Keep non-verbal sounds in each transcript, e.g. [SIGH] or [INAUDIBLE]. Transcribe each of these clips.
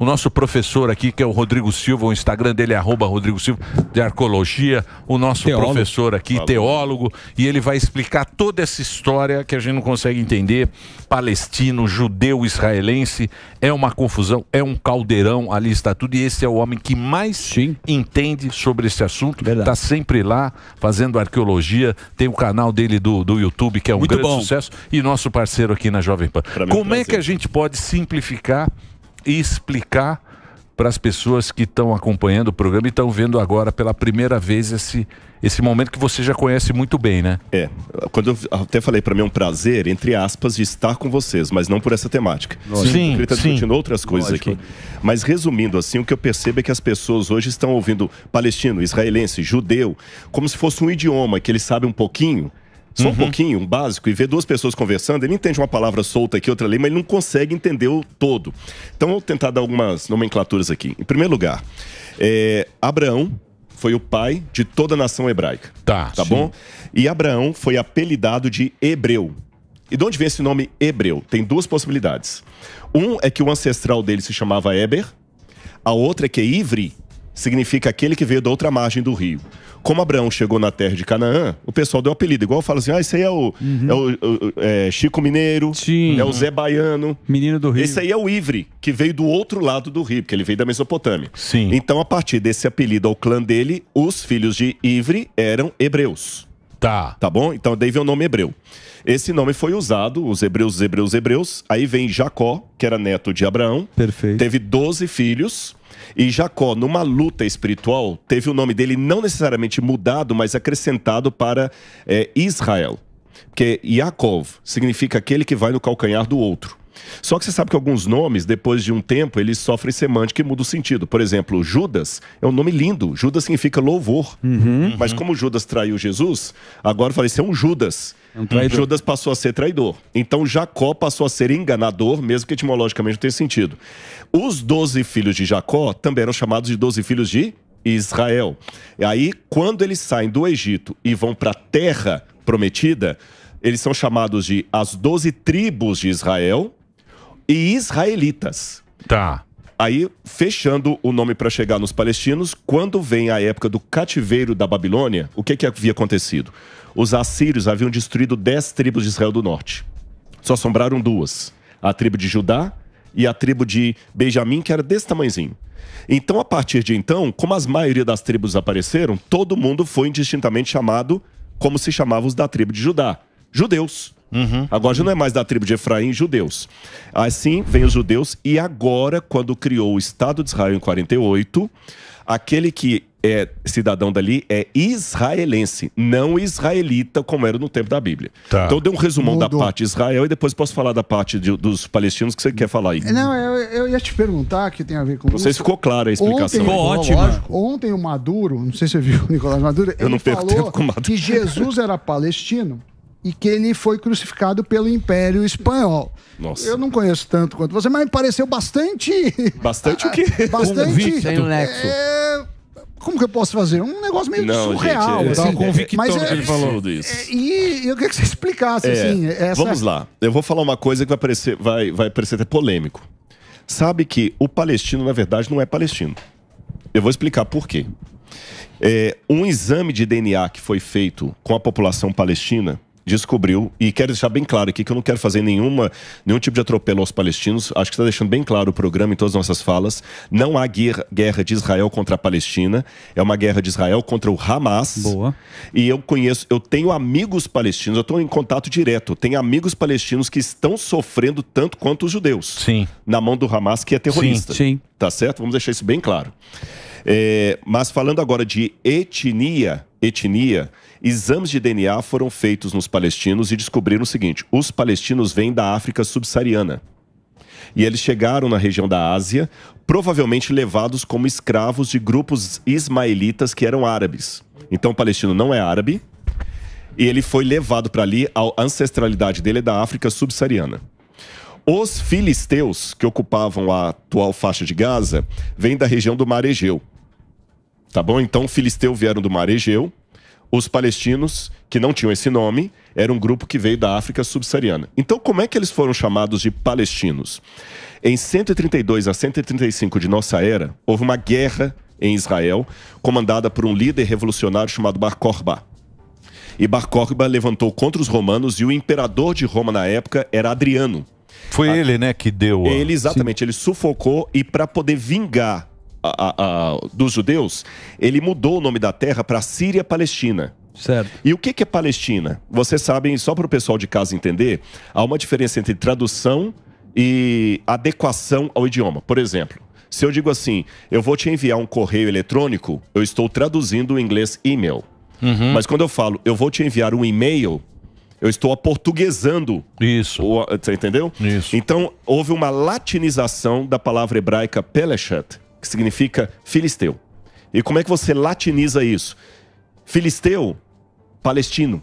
o nosso professor aqui, que é o Rodrigo Silva, o Instagram dele é arroba Rodrigo Silva, de arqueologia o nosso teólogo. professor aqui, Falou. teólogo, e ele vai explicar toda essa história que a gente não consegue entender. Palestino, judeu, israelense, é uma confusão, é um caldeirão, ali está tudo, e esse é o homem que mais Sim. entende sobre esse assunto, está sempre lá fazendo arqueologia, tem o canal dele do, do YouTube, que é um Muito grande bom. sucesso, e nosso parceiro aqui na Jovem Pan. Como é prazer. que a gente pode simplificar e explicar para as pessoas que estão acompanhando o programa e estão vendo agora pela primeira vez esse, esse momento que você já conhece muito bem, né? É. Quando eu até falei para mim é um prazer, entre aspas, de estar com vocês, mas não por essa temática. Lógico. Sim. Eu está discutindo outras coisas Lógico. aqui. Mas resumindo assim, o que eu percebo é que as pessoas hoje estão ouvindo palestino, israelense, judeu, como se fosse um idioma que eles sabem um pouquinho só uhum. um pouquinho, um básico, e ver duas pessoas conversando, ele entende uma palavra solta aqui, outra ali, mas ele não consegue entender o todo. Então, vou tentar dar algumas nomenclaturas aqui. Em primeiro lugar, é, Abraão foi o pai de toda a nação hebraica. Tá. Tá sim. bom? E Abraão foi apelidado de Hebreu. E de onde vem esse nome Hebreu? Tem duas possibilidades. Um é que o ancestral dele se chamava Eber, a outra é que é Ivri significa aquele que veio da outra margem do rio. Como Abraão chegou na terra de Canaã, o pessoal deu apelido, igual fala assim: ah, esse aí é o, uhum. é o, o é Chico Mineiro, Sim. é o Zé Baiano. Menino do Rio. Esse aí é o Ivre, que veio do outro lado do rio, porque ele veio da Mesopotâmia. Sim. Então, a partir desse apelido ao clã dele, os filhos de Ivre eram hebreus. Tá. Tá bom? Então, daí vem o nome hebreu. Esse nome foi usado, os hebreus, os hebreus, os hebreus. Aí vem Jacó, que era neto de Abraão. Perfeito. Teve 12 filhos. E Jacó, numa luta espiritual, teve o nome dele não necessariamente mudado, mas acrescentado para é, Israel. Porque Yaakov significa aquele que vai no calcanhar do outro. Só que você sabe que alguns nomes, depois de um tempo, eles sofrem semântica e mudam o sentido. Por exemplo, Judas é um nome lindo. Judas significa louvor. Uhum, Mas como Judas traiu Jesus, agora eu falei, você é um Judas. É um Judas passou a ser traidor. Então Jacó passou a ser enganador, mesmo que etimologicamente não tenha sentido. Os doze filhos de Jacó também eram chamados de doze filhos de Israel. E aí, quando eles saem do Egito e vão para a terra prometida, eles são chamados de as doze tribos de Israel, e israelitas. Tá. Aí, fechando o nome para chegar nos palestinos, quando vem a época do cativeiro da Babilônia, o que, que havia acontecido? Os assírios haviam destruído dez tribos de Israel do norte. Só sombraram duas: a tribo de Judá e a tribo de Benjamim, que era desse tamanhozinho. Então, a partir de então, como as maioria das tribos apareceram, todo mundo foi indistintamente chamado como se chamavam os da tribo de Judá: judeus. Uhum. Agora já não é mais da tribo de Efraim, judeus. Assim vem os judeus, e agora, quando criou o Estado de Israel em 48, aquele que é cidadão dali é israelense, não israelita, como era no tempo da Bíblia. Tá. Então deu um resumão Mudou. da parte de Israel e depois posso falar da parte de, dos palestinos que você quer falar aí. Não, eu, eu, ia te perguntar que tem a ver com. vocês ficou clara a explicação. Ontem, ótimo. Ontem o Maduro, não sei se você viu [LAUGHS] o Nicolás Maduro, eu ele não perco falou tempo com o Maduro. que Jesus era palestino e que ele foi crucificado pelo Império Espanhol. Nossa. Eu não conheço tanto quanto você, mas me pareceu bastante. Bastante o quê? [LAUGHS] Bastante. é... Como que eu posso fazer? Um negócio meio não, surreal. Gente, é, assim, mas é, que ele falou disso. É, e eu queria que você explicasse, é, assim. Essa... Vamos lá. Eu vou falar uma coisa que vai parecer, vai, vai parecer até polêmico. Sabe que o palestino, na verdade, não é palestino. Eu vou explicar por quê. É, um exame de DNA que foi feito com a população palestina descobriu, e quero deixar bem claro aqui que eu não quero fazer nenhuma, nenhum tipo de atropelo aos palestinos, acho que está deixando bem claro o programa em todas as nossas falas. Não há guerra, guerra de Israel contra a Palestina, é uma guerra de Israel contra o Hamas. Boa. E eu conheço, eu tenho amigos palestinos, eu estou em contato direto, tenho amigos palestinos que estão sofrendo tanto quanto os judeus. Sim. Na mão do Hamas, que é terrorista. Sim, sim. Tá certo? Vamos deixar isso bem claro. É, mas falando agora de etnia, etnia, exames de DNA foram feitos nos palestinos e descobriram o seguinte: os palestinos vêm da África subsaariana. E eles chegaram na região da Ásia, provavelmente levados como escravos de grupos ismaelitas que eram árabes. Então, o palestino não é árabe, e ele foi levado para ali, a ancestralidade dele é da África subsaariana. Os filisteus, que ocupavam a atual faixa de Gaza, vêm da região do Mar Egeu. Tá bom? Então, filisteus vieram do mar Egeu. Os palestinos, que não tinham esse nome, era um grupo que veio da África subsaariana. Então, como é que eles foram chamados de palestinos? Em 132 a 135 de nossa era, houve uma guerra em Israel, comandada por um líder revolucionário chamado Bar Corba. E Bar Corba levantou contra os romanos e o imperador de Roma na época era Adriano. Foi a... Ah, ele, né, que deu. A... Ele exatamente, Sim. ele sufocou e para poder vingar a, a, dos judeus, ele mudou o nome da terra para Síria Palestina. Certo. E o que, que é Palestina? Vocês sabem, só para o pessoal de casa entender, há uma diferença entre tradução e adequação ao idioma. Por exemplo, se eu digo assim, eu vou te enviar um correio eletrônico, eu estou traduzindo o inglês e-mail. Uhum. Mas quando eu falo, eu vou te enviar um e-mail, eu estou aportuguesando. Isso. O, você entendeu? Isso. Então, houve uma latinização da palavra hebraica peleshet, que significa filisteu. E como é que você latiniza isso? Filisteu, palestino.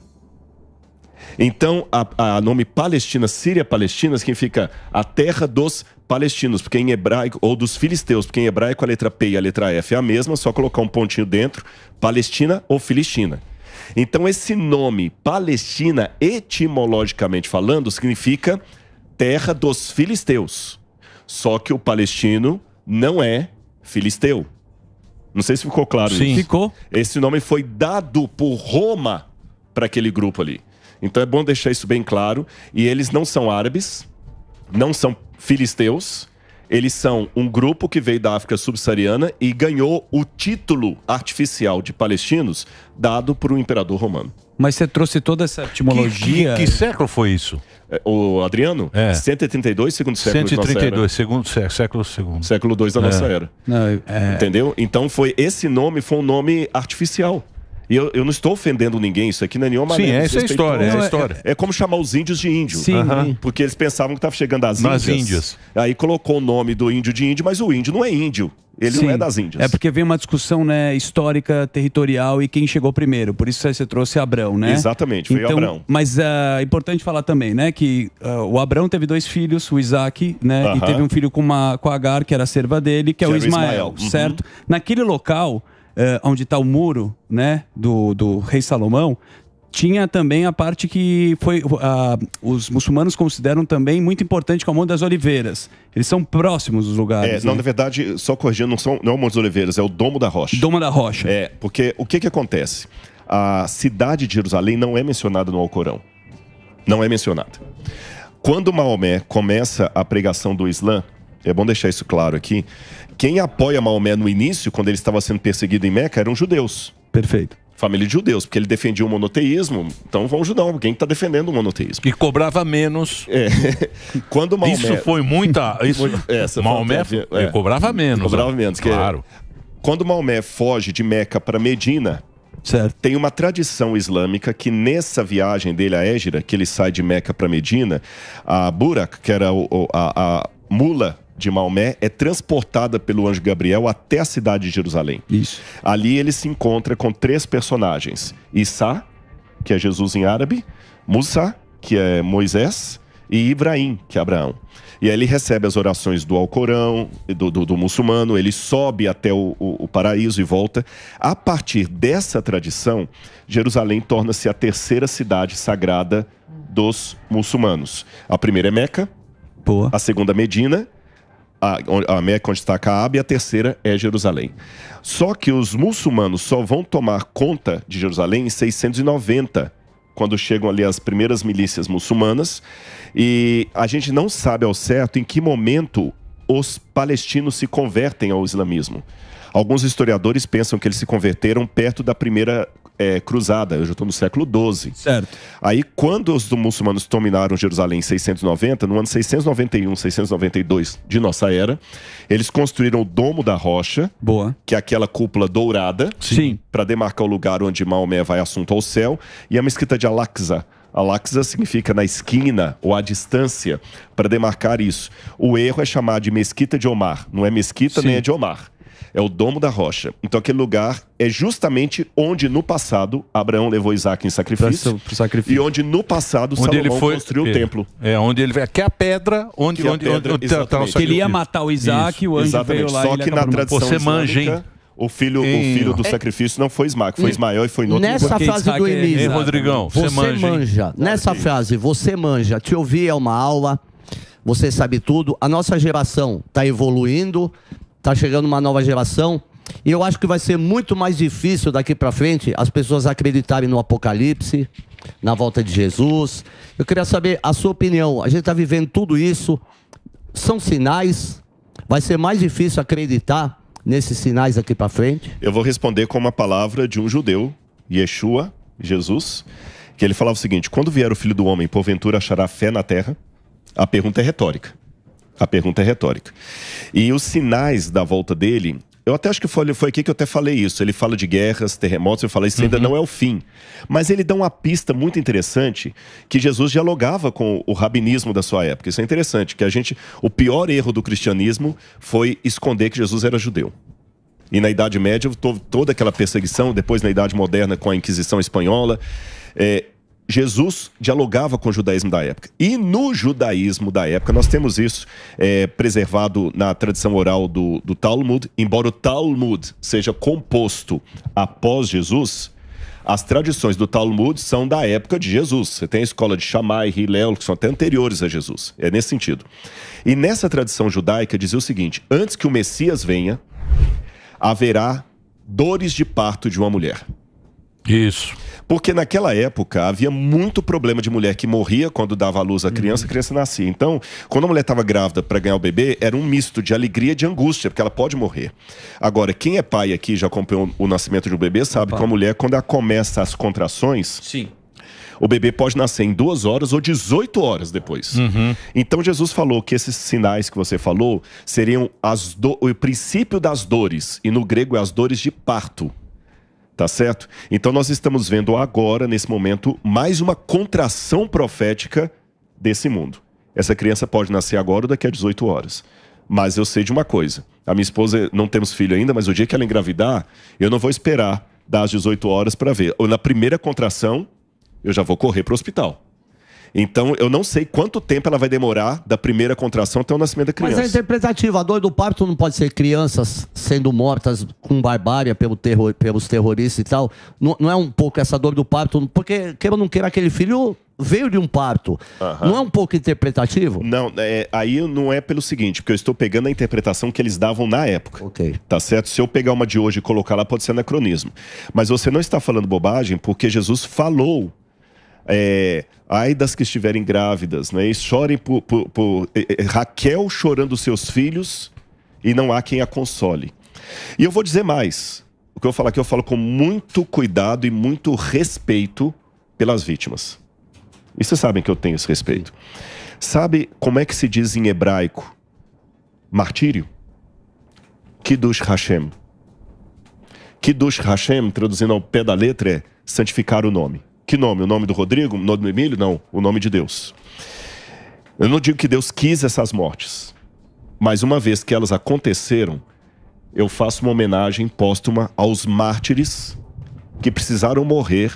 Então, a, a nome Palestina, Síria Palestina, significa a terra dos palestinos, porque em hebraico, ou dos filisteus, porque em hebraico a letra P e a letra F é a mesma, só colocar um pontinho dentro, Palestina ou Filistina. Então, esse nome, Palestina, etimologicamente falando, significa terra dos filisteus. Só que o palestino não é filisteu. Não sei se ficou claro Sim. isso. Ficou. Esse nome foi dado por Roma para aquele grupo ali. Então é bom deixar isso bem claro. E eles não são árabes, não são filisteus. Eles são um grupo que veio da África subsaariana e ganhou o título artificial de palestinos dado por um imperador romano. Mas você trouxe toda essa etimologia. Que, que, que século foi isso? É, o Adriano, é. 132 segundo século 132 segundo século segundo. Século 2 da é. nossa era. Não, é... Entendeu? Então foi esse nome foi um nome artificial. E eu, eu não estou ofendendo ninguém, isso aqui não é nenhuma Sim, essa é, é história, é, é, história. É, como chamar os índios de índio. Sim. Uh -huh. Porque eles pensavam que estava chegando às índias. Nas índias. Aí colocou o nome do índio de índio, mas o índio não é índio. Ele Sim. não é das Índias. É porque vem uma discussão né, histórica, territorial e quem chegou primeiro. Por isso você trouxe Abrão, né? Exatamente, foi então, Abrão. Mas ah, é uh, importante falar também, né? Que uh, o Abrão teve dois filhos, o Isaac, né? Uh -huh. E teve um filho com, uma, com a Agar, que era a serva dele, que, é que é o Ismael, Ismael. Uhum. certo? Uhum. Naquele local. Eh, onde está o muro né, do, do rei Salomão, tinha também a parte que foi uh, os muçulmanos consideram também muito importante que é o Monte das Oliveiras. Eles são próximos dos lugares. É, não, né? na verdade, só corrigindo, não, são, não é o Monte das Oliveiras, é o Domo da Rocha. Domo da Rocha. É, porque o que, que acontece? A cidade de Jerusalém não é mencionada no Alcorão. Não é mencionada. Quando Maomé começa a pregação do Islã, é bom deixar isso claro aqui, quem apoia Maomé no início, quando ele estava sendo perseguido em Meca, eram judeus. Perfeito família de judeus, porque ele defendia o monoteísmo, então vão judão, alguém que está defendendo o monoteísmo. Que cobrava menos. É. [LAUGHS] Quando Maomé... Isso foi muita... [LAUGHS] Isso... É, essa Maomé é. cobrava menos. Cobrava ó. Né? menos. É- claro. Que... Quando Maomé foge de Meca para Medina, certo. tem uma tradição islâmica que nessa viagem dele a Égira, que ele sai de Meca para Medina, a Burak, que era o a, a mula de Maomé é transportada pelo anjo Gabriel até a cidade de Jerusalém. Isso. Ali ele se encontra com três personagens: Isa, que é Jesus em árabe, Musa, que é Moisés, e Ibrahim, que é Abraão. E aí ele recebe as orações do Alcorão, do, do, do muçulmano, ele sobe até o, o, o, paraíso e volta. A partir dessa tradição, Jerusalém torna-se a terceira cidade sagrada dos muçulmanos. A primeira é Meca, Boa. a segunda Medina a, a Meca, onde está a Caaba, e a terceira é Jerusalém. Só que os muçulmanos só vão tomar conta de Jerusalém em 690, quando chegam ali as primeiras milícias muçulmanas. E a gente não sabe ao certo em que momento os palestinos se convertem ao islamismo. Alguns historiadores pensam que eles se converteram perto da primeira é, cruzada, eu já estou no século XII. Certo. Aí, quando os muçulmanos dominaram Jerusalém em 690, no ano 691, 692 de nossa era, eles construíram o Domo da Rocha, Boa. que é aquela cúpula dourada, para demarcar o lugar onde Maomé vai assunto ao céu, e é a mesquita de Al-Aqsa, Alaxa significa na esquina ou à distância, para demarcar isso. O erro é chamar de mesquita de Omar. Não é mesquita Sim. nem é de Omar é o Domo da Rocha. Então aquele lugar é justamente onde no passado Abraão levou Isaac em sacrifício, pra, sacrifício. e onde no passado onde Salomão ele foi, construiu o é. templo. É, onde ele Aqui é a pedra onde que, é onde, pedra, onde, tá, ele ia matar o Isaac, Isso. o anjo exatamente. veio lá Só que na tradição Você manja, hein? O filho, o filho do é, sacrifício não foi Ismael, foi Ismael e foi no Nessa lugar. frase do início, é Ei, Rodrigão, você, manja. manja. Nessa fase frase, você manja. Te ouvir é uma aula. Você sabe tudo. A nossa geração está evoluindo, está chegando uma nova geração. E eu acho que vai ser muito mais difícil daqui para frente as pessoas acreditarem no Apocalipse, na volta de Jesus. Eu queria saber a sua opinião. A gente está vivendo tudo isso. São sinais? Vai ser mais difícil acreditar nesses sinais daqui para frente? Eu vou responder com uma palavra de um judeu, Yeshua, Jesus, que ele falava o seguinte: quando vier o filho do homem, porventura achará fé na terra? A pergunta é retórica. A pergunta é retórica. E os sinais da volta dele eu até acho que foi, foi, aqui que eu até falei isso. Ele fala de guerras, terremotos, eu falei, isso uhum. ainda não é o fim. Mas ele dá uma pista muito interessante que Jesus dialogava com o rabinismo da sua época. Isso é interessante, que a gente. O pior erro do cristianismo foi esconder que Jesus era judeu. E na Idade Média, toda aquela perseguição, depois na Idade Moderna com a Inquisição Espanhola. É, Jesus dialogava com o judaísmo da época. E no judaísmo da época, nós temos isso é, preservado na tradição oral do, do Talmud. Embora o Talmud seja composto após Jesus, as tradições do Talmud são da época de Jesus. Você tem a escola de Shammai e Hillel, que são até anteriores a Jesus. É nesse sentido. E nessa tradição judaica dizia o seguinte: antes que o Messias venha, haverá dores de parto de uma mulher. Isso. Porque naquela época havia muito problema de mulher que morria quando dava à luz a criança, a uhum. criança nascia. Então, quando a mulher estava grávida para ganhar o bebê, era um misto de alegria e de angústia, porque ela pode morrer. Agora, quem é pai aqui já acompanhou o nascimento de um bebê, sabe Opa. que a mulher, quando ela começa as contrações. Sim. O bebê pode nascer em duas horas ou 18 horas depois. Uhum. Então Jesus falou que esses sinais que você falou seriam do... o princípio das dores, e no grego é as dores de parto. Tá certo? Então nós estamos vendo agora, nesse momento, mais uma contração profética desse mundo. Essa criança pode nascer agora ou daqui a 18 horas. Mas eu sei de uma coisa: a minha esposa, não temos filho ainda, mas o dia que ela engravidar, eu não vou esperar das 18 horas para ver. Ou na primeira contração, eu já vou correr para o hospital. Então, eu não sei quanto tempo ela vai demorar da primeira contração até o nascimento da criança. Mas é interpretativo. A dor do parto não pode ser crianças sendo mortas com barbárie pelo terror, pelos terroristas e tal. Não, não, é um pouco essa dor do parto, porque queira ou não queira aquele filho veio de um parto. Uhum. Não é um pouco interpretativo? Não, é, aí não é pelo seguinte, porque eu estou pegando a interpretação que eles davam na época. Ok. Tá certo? Se eu pegar uma de hoje e colocar lá, pode ser anacronismo. Mas você não está falando bobagem, porque Jesus falou. É, Ai das que estiverem grávidas, né? E chorem por, por, por eh, eh, Raquel chorando seus filhos e não há quem a console. E eu vou dizer mais. O que eu falo aqui, eu falo com muito cuidado e muito respeito pelas vítimas. E vocês sabem que eu tenho esse respeito. Sabe como é que se diz em hebraico martírio? Kiddush Hashem. Kiddush Hashem, traduzindo ao pé da letra, é santificar o nome. Que nome? O nome do Rodrigo? O nome do Emílio? Não, o nome de Deus. Eu não digo que Deus quis essas mortes, mas uma vez que elas aconteceram, eu faço uma homenagem póstuma aos mártires que precisaram morrer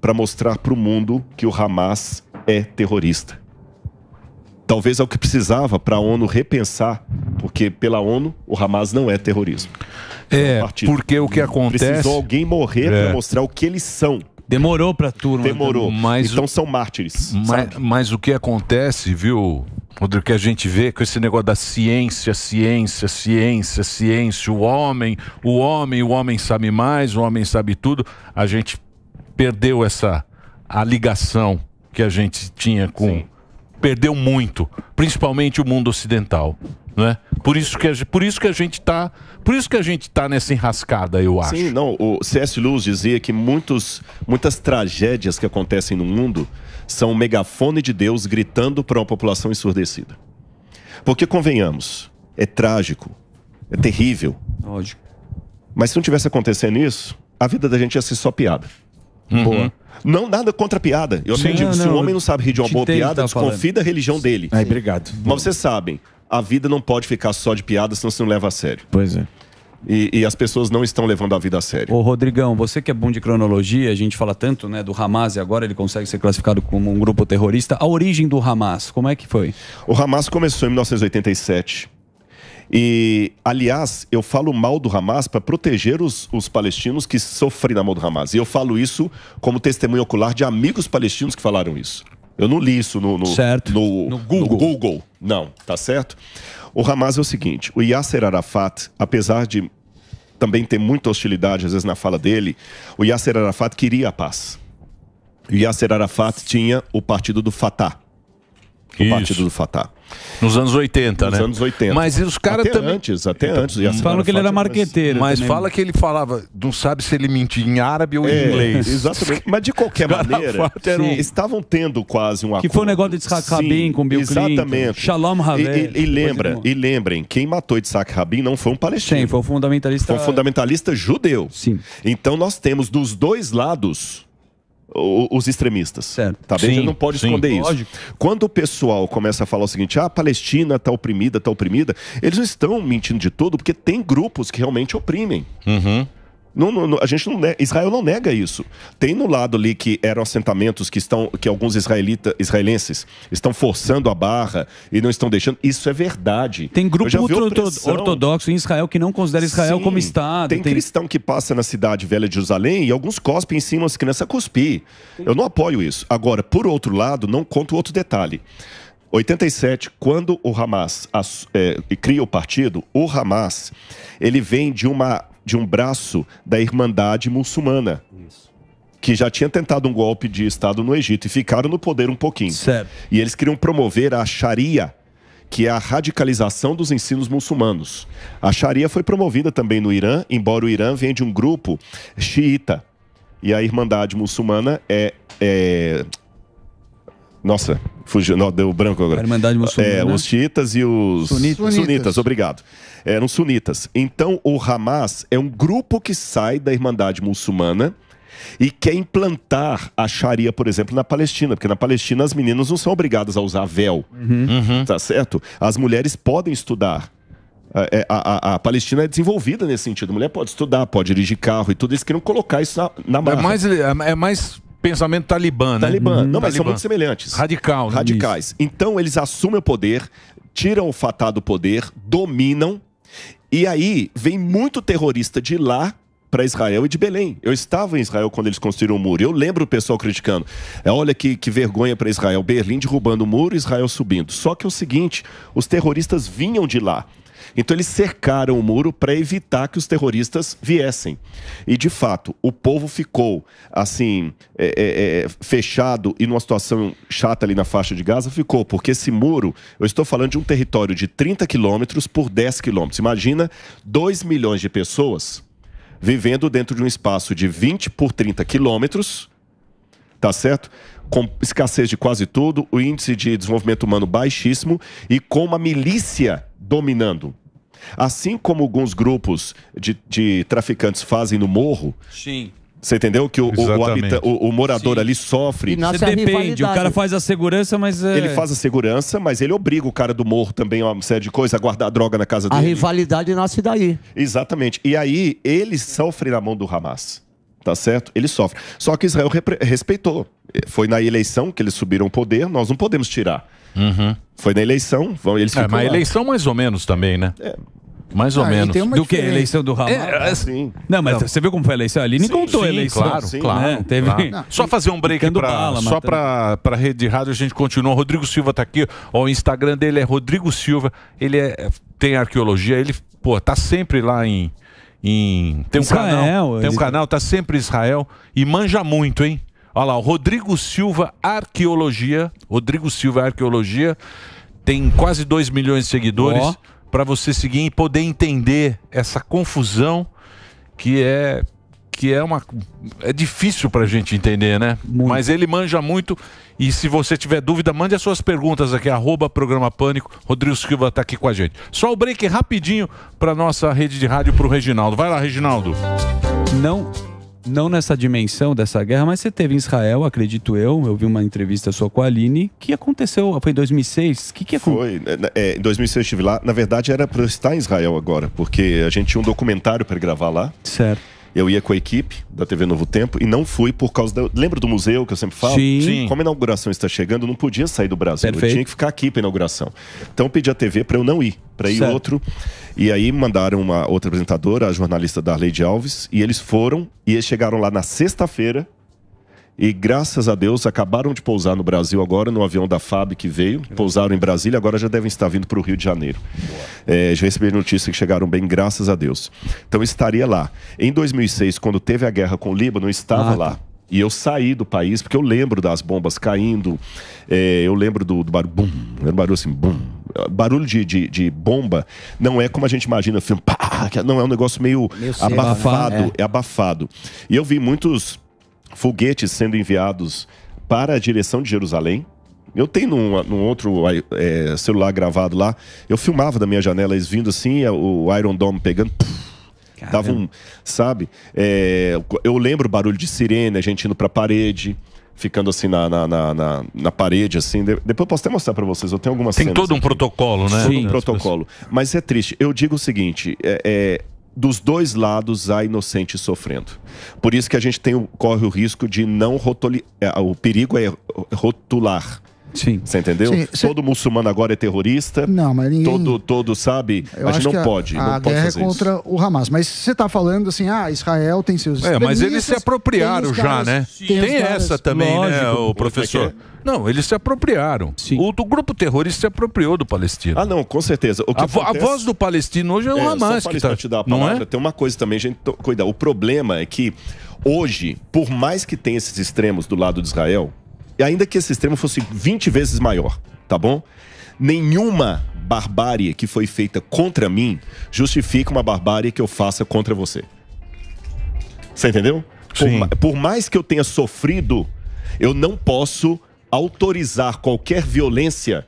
para mostrar para o mundo que o Hamas é terrorista. Talvez é o que precisava para a ONU repensar, porque pela ONU o Hamas não é terrorismo. É, é um porque o que acontece. Precisou alguém morrer é. para mostrar o que eles são. Demorou para turma. Né? Demorou. Mas então o... são mártires. Mas, mas, o que acontece, viu, Rodrigo, que a gente vê com esse negócio da ciência, ciência, ciência, ciência, o homem, o homem, o homem sabe mais, o homem sabe tudo, a gente perdeu essa a ligação que a gente tinha com. Sim. Perdeu muito, principalmente o mundo ocidental. Né? Por isso que a, por isso que a gente está por isso que a gente tá nessa enrascada, eu acho. Sim, não. O C.S. Luz dizia que muitos, muitas tragédias que acontecem no mundo são um megafone de Deus gritando para uma população ensurdecida. Porque convenhamos, é trágico, é terrível. Lógico. Mas se não tivesse acontecendo isso, a vida da gente ia ser só piada. Uhum. Boa. Não nada contra a piada. Eu sempre digo, se um homem não sabe rir de uma boa piada, tá desconfie da religião dele. Aí, obrigado. Mas vocês sabem, a vida não pode ficar só de piada, senão você não leva a sério. Pois é. E, e, as pessoas não estão levando a vida a sério. Ô, Rodrigão, você que é bom de cronologia, a gente fala tanto né, do Hamas e agora ele consegue ser classificado como um grupo terrorista. A origem do Hamas, como é que foi? O Hamas começou em 1987 e, aliás, eu falo mal do Hamas para proteger os, os, palestinos que sofrem na mão do Hamas. E eu falo isso como testemunho ocular de amigos palestinos que falaram isso. Eu não li isso no, no, no, no Google. Google. Não, tá certo? O Hamas é o seguinte: o Yasser Arafat, apesar de também ter muita hostilidade, às vezes, na fala dele, o Yasser Arafat queria a paz. O Yasser Arafat tinha o partido do Fatah do Isso. partido do Fatah. Nos anos 80, Nos né? Nos anos 80. Mas os caras também. Antes, até então, antes. Falam fala que ele era marqueteiro. Mas, também. fala que ele falava, não sabe se ele mentia em árabe ou é, em inglês. Exatamente. [LAUGHS] Mas de qualquer maneira, eram, estavam tendo quase um acordo. Que foi um negócio de Isaac Rabin com Bill exatamente. Clinton. Exatamente. Shalom Haver. E, e, e lembra, e lembrem, quem matou Isaac Rabin não foi um palestino. Sim, foi um fundamentalista. Foi um fundamentalista judeu. Sim. Então nós temos dos dois lados os extremistas. Certo. Tá bem? Sim, não pode sim, esconder lógico. isso. Quando o pessoal começa a falar o seguinte, ah, a Palestina está oprimida, está oprimida, eles não estão mentindo de todo, porque tem grupos que realmente oprimem. Uhum. Não, não, a gente não Israel não nega isso. Tem no lado ali que eram assentamentos que estão que alguns israelita, israelenses estão forçando a barra e não estão deixando. Isso é verdade. Tem grupo ortodoxo em Israel que não considera Israel Sim, como estado. Tem, tem, cristão que passa na cidade velha de Jerusalém e alguns cospem em cima as crianças cuspir. Eu não apoio isso. Agora, por outro lado, não conto outro detalhe. 87, quando o Hamas é, cria o partido, o Hamas ele vem de uma de um braço da Irmandade Muçulmana. Isso. Que já tinha tentado um golpe de Estado no Egito e ficaram no poder um pouquinho. Certo. E eles queriam promover a Sharia, que é a radicalização dos ensinos muçulmanos. A Sharia foi promovida também no Irã, embora o Irã venha de um grupo xiita. E a Irmandade Muçulmana é, é nossa, fugiu, não, deu branco agora. A Irmandade Muçulmana. É, os chiitas e os sunitas. sunitas. obrigado. Eram sunitas. Então, o Hamas é um grupo que sai da Irmandade Muçulmana e quer implantar a Sharia, por exemplo, na Palestina, porque na Palestina as meninas não são obrigadas a usar véu, uhum. uhum. tá certo? As mulheres podem estudar. É, a, a, a, Palestina é desenvolvida nesse sentido. A mulher pode estudar, pode dirigir carro e tudo. isso. queriam colocar isso na, na É mais, é, é mais pensamento talibã, né? Talibã. Não, mas são muito semelhantes. Radical. Radicais. Isso. Então eles assumem o poder, tiram o Fatah do poder, dominam. E aí vem muito terrorista de lá para Israel e de Belém. Eu estava em Israel quando eles construíram o muro. Eu lembro o pessoal criticando. É, olha que, que vergonha para Israel. Berlim derrubando o muro, Israel subindo. Só que é o seguinte: os terroristas vinham de lá. Então eles cercaram o muro para evitar que os terroristas viessem. E de fato, o povo ficou assim é, é, é, fechado e numa situação chata ali na faixa de Gaza ficou, porque esse muro, eu estou falando de um território de 30 quilômetros por 10 quilômetros. Imagina 2 milhões de pessoas vivendo dentro de um espaço de 20 por 30 quilômetros tá certo? Com escassez de quase tudo, o índice de desenvolvimento humano baixíssimo e com uma milícia dominando. Assim como alguns grupos de, de traficantes fazem no morro. Sim. Você entendeu que o, o, habita, o, o morador Sim. ali sofre. E Você depende, o cara faz a segurança, mas. É... Ele faz a segurança, mas ele obriga o cara do morro também a uma série de coisas, a guardar a droga na casa dele. A rivalidade nasce daí. Exatamente. E aí, ele sofre na mão do Hamas tá certo? Ele sofre. Só que Israel respeitou. Foi na eleição que eles subiram o poder, nós não podemos tirar. Uhum. Foi na eleição, eles é, mas lá. eleição mais ou menos também, né? É. Mais ou ah, menos. do que? eleição do Hamas? É, assim. Não, mas não. você viu como foi a eleição? Ali nem contou sim, a eleição. Claro, sim, né? claro. Né? Teve... [LAUGHS] só fazer um break pra, bala, só para a rede de rádio, a gente continua. O Rodrigo Silva está aqui. Ó, o Instagram dele é Rodrigo Silva. Ele é, tem arqueologia. Ele pô, tá sempre lá em em. Tem um Israel, canal. Tem um canal, tá sempre Israel. E manja muito, hein? Olha lá, o Rodrigo Silva Arqueologia. Rodrigo Silva Arqueologia tem quase 2 milhões de seguidores. Oh. Para você seguir e poder entender essa confusão que é que é uma é difícil para a gente entender, né? Muito. Mas ele manja muito e se você tiver dúvida, mande as suas perguntas aqui, arroba Programa Pânico. Rodrigo Silva está aqui com a gente. Só o break rapidinho para nossa rede de rádio para o Reginaldo. Vai lá, Reginaldo. Não, não nessa dimensão dessa guerra, mas você teve em Israel, acredito eu. Eu vi uma entrevista sua com a Aline. que aconteceu? Foi em 2006? O que, que aconteceu? Foi. Né, né, é, em 2006 eu estive lá. Na verdade, era para eu estar em Israel agora, porque a gente tinha um documentário para gravar lá. Certo. Eu ia com a equipe da TV Novo Tempo e não fui por causa da. Lembra do museu que eu sempre falo? Sim. Sim. Como a inauguração está chegando, não podia sair do Brasil. Perfeito. Eu tinha que ficar aqui para inauguração. Então eu pedi a TV para eu não ir, para ir certo. outro. E aí mandaram uma outra apresentadora, a jornalista Darley de Alves, e eles foram e eles chegaram lá na sexta-feira e graças a Deus acabaram de pousar no Brasil agora no avião da FAB que veio, uhum. pousaram em Brasília, agora já devem estar vindo para o Rio de Janeiro. É, já recebi notícia que chegaram bem, graças a Deus. Então estaria lá. Em 2006, quando teve a guerra com o Líbano, eu estava ah, tá. lá. E eu saí do país porque eu lembro das bombas caindo, é, eu lembro do, do barulho, bum, era um barulho assim, bum. Barulho de, de, de, bomba não é como a gente imagina, filme, assim, pá, não, é um negócio meio, meio é abafado, é. é abafado. E eu vi muitos foguetes sendo enviados para a direção de Jerusalém. Eu tenho num, num outro é, celular gravado lá, eu filmava da minha janela eles vindo assim, é, o Iron Dome pegando. Puf, dava um, sabe? É, eu lembro o barulho de sirene, a gente indo para a parede ficando assim na, na, na, na, na parede, assim. De, depois eu posso até mostrar para vocês, eu tenho algumas Tem cenas todo um aqui. protocolo, né? Todo Sim, um protocolo. Mas é triste. Eu digo o seguinte, é, é, dos dois lados há inocentes sofrendo. Por isso que a gente tem, corre o risco de não rotular. É, o perigo é rotular. Sim. Você entendeu? Sim, cê... Todo muçulmano agora é terrorista. Não, mas ninguém... Todo, todo sabe. Eu a gente não a, pode. A não a pode guerra é contra isso. o Hamas. Mas você está falando assim, ah, Israel tem seus É, mas eles se apropriaram já, caras, né? Tem, tem essa também, né, Lógico. né, o professor? É. Não, eles se apropriaram. Sim. O, o grupo terrorista se apropriou do palestino. Ah, não, com certeza. O que a, acontece... a voz do palestino hoje é o é, Hamas. Só que tá... te dar a palavra, não é? tem uma coisa também, gente, cuidar. O problema é que hoje, por mais que tenha esses extremos do lado de Israel, e ainda que esse extremo fosse 20 vezes maior, tá bom? Nenhuma barbárie que foi feita contra mim justifica uma barbárie que eu faça contra você. Você entendeu? Por, por, mais que eu tenha sofrido, eu não posso autorizar qualquer violência